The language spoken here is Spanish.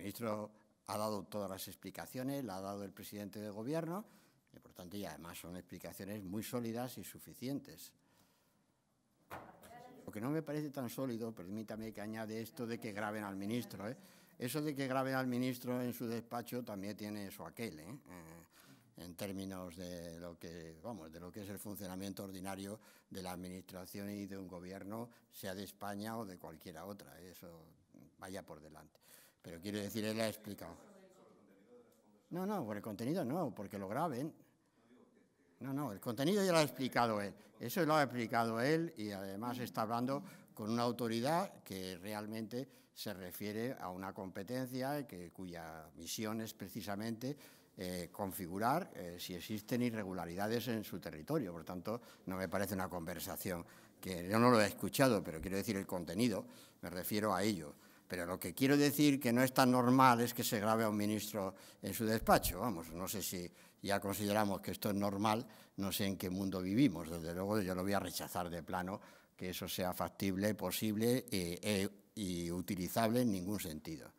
ministro ha dado todas las explicaciones, la ha dado el presidente del Gobierno, y y además son explicaciones muy sólidas y suficientes. Lo que no me parece tan sólido, permítame que añade esto de que graben al ministro. ¿eh? Eso de que graben al ministro en su despacho también tiene eso aquel, ¿eh? Eh, en términos de lo que, vamos, de lo que es el funcionamiento ordinario de la administración y de un gobierno, sea de España o de cualquiera otra. Eso vaya por delante. Pero quiero decir, él ha explicado. No, no, por el contenido no, porque lo graben. No, no, el contenido ya lo ha explicado él. Eso lo ha explicado él y además está hablando con una autoridad que realmente se refiere a una competencia que, cuya misión es precisamente eh, configurar eh, si existen irregularidades en su territorio. Por tanto, no me parece una conversación que yo no lo he escuchado, pero quiero decir el contenido, me refiero a ello. Pero lo que quiero decir que no es tan normal es que se grabe a un ministro en su despacho. Vamos, no sé si ya consideramos que esto es normal, no sé en qué mundo vivimos. Desde luego yo lo voy a rechazar de plano que eso sea factible, posible y, eh, eh, y utilizable en ningún sentido.